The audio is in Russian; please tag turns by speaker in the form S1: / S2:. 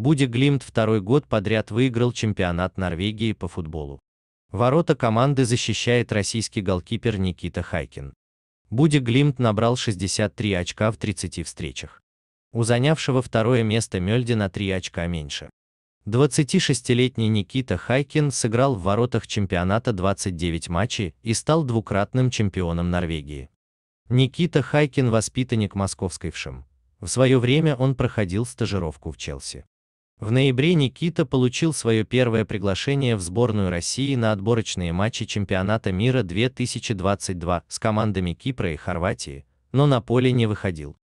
S1: Буди Глимт второй год подряд выиграл чемпионат Норвегии по футболу. Ворота команды защищает российский голкипер Никита Хайкин. Буди Глимт набрал 63 очка в 30 встречах. У занявшего второе место Мельди на 3 очка меньше. 26-летний Никита Хайкин сыграл в воротах чемпионата 29 матчей и стал двукратным чемпионом Норвегии. Никита Хайкин – воспитанник московской ВШМ. В свое время он проходил стажировку в Челси. В ноябре Никита получил свое первое приглашение в сборную России на отборочные матчи чемпионата мира 2022 с командами Кипра и Хорватии, но
S2: на поле не выходил.